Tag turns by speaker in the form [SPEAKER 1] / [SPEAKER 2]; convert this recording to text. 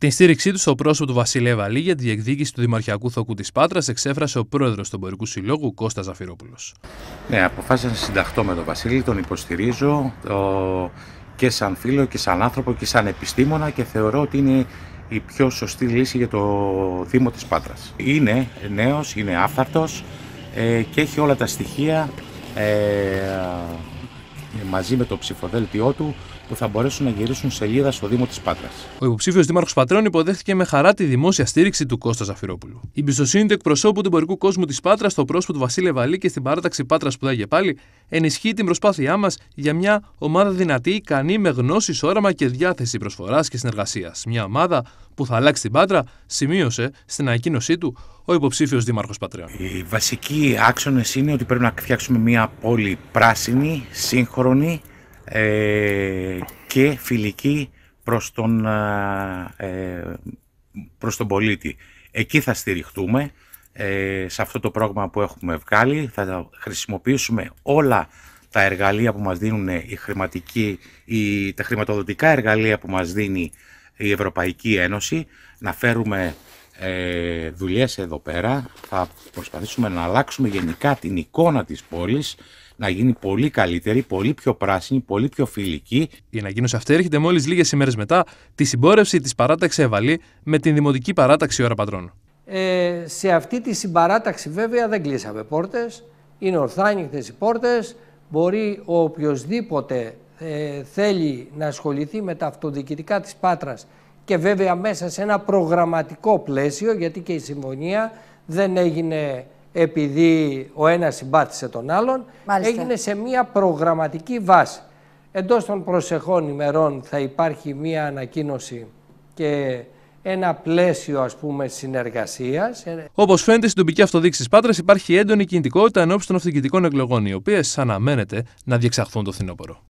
[SPEAKER 1] Την στήριξή τους στο πρόσωπος του Βασιλέα Βαλή για τη διεκδίκηση του Δημαρχιακού Θοκού της Πάτρας εξέφρασε ο πρόεδρος του
[SPEAKER 2] Εμπορικού Συλλόγου Κώστας Ζαφυρόπουλος. Ναι, αποφάσισα να συνταχθώ με τον Βασίλη, τον υποστηρίζω και σαν φίλο και σαν άνθρωπο και σαν επιστήμονα και θεωρώ ότι είναι η πιο σωστή λύση για το Δήμο της Πάτρας. Είναι νέος, είναι άφθαρτος ε, και έχει όλα τα στοιχεία ε, μαζί με το ψηφοδέλτιό του που θα μπορέσουν να γυρίσουν σελίδα στο Δήμο της Πάτρας.
[SPEAKER 1] Ο υποψήφιος Δήμαρχος Πατρών υποδέχθηκε με χαρά τη δημόσια στήριξη του Κώστα Ζαφυρόπουλου. Η εμπιστοσύνη του εκπροσώπου του εμπορικού κόσμου της Πάτρας στο πρόσωπο του Βασίλε Βαλή και στην παράταξη Πάτρας που πάλι ενισχύει την προσπάθειά μας για μια ομάδα δυνατή, ικανή, με γνώσει, όραμα και διάθεση προσφοράς και συνεργασίας. Μια ομάδα
[SPEAKER 2] που θα αλλάξει την Πάτρα, σημείωσε στην ανακοίνωσή του
[SPEAKER 1] ο υποψήφιος Δήμαρχος Πατρέων. Οι
[SPEAKER 2] βασικοί άξονες είναι ότι πρέπει να φτιάξουμε μια πόλη πράσινη, σύγχρονη, ε, και φιλική προς τον, ε, ε, προς τον πολίτη. Εκεί θα στηριχτούμε ε, σε αυτό το πρόγραμμα που έχουμε βγάλει. Θα χρησιμοποιήσουμε όλα τα εργαλεία που μας δίνουν η χρηματική, η, τα χρηματοδοτικά εργαλεία που μας δίνει η Ευρωπαϊκή Ένωση, να φέρουμε ε, δουλειές εδώ πέρα. Θα προσπαθήσουμε να αλλάξουμε γενικά την εικόνα της πόλης, να γίνει πολύ καλύτερη, πολύ πιο πράσινη, πολύ πιο φιλική. Η ανακοίνωση αυτή έρχεται μόλις λίγες ημέρες μετά τη συμπόρευση της παράταξης
[SPEAKER 1] Ευαλή με την Δημοτική Παράταξη Ωρα Πατρών.
[SPEAKER 3] Ε, σε αυτή τη συμπαράταξη βέβαια δεν κλείσαμε πόρτες. είναι ανοιχτέ οι πόρτες. μπορεί ο οποιοδήποτε ε, θέλει να ασχοληθεί με τα αυτοδιοικητικά της Πάτρας και βέβαια μέσα σε ένα προγραμματικό πλαίσιο, γιατί και η συμφωνία δεν έγινε επειδή ο ένας συμπάθησε τον άλλον, έγινε σε μία προγραμματική βάση. Εντός των προσεχών ημερών θα υπάρχει μία ανακοίνωση και ένα πλαίσιο ας πούμε συνεργασίας.
[SPEAKER 1] Όπως φαίνεται, στην τοπική αυτοδίκηση Πάτρας υπάρχει έντονη κινητικότητα ενώπιση των αυτοκινητικών εκλογών, οι οποίες αναμένεται να διεξαχθούν το φθινόπωρο.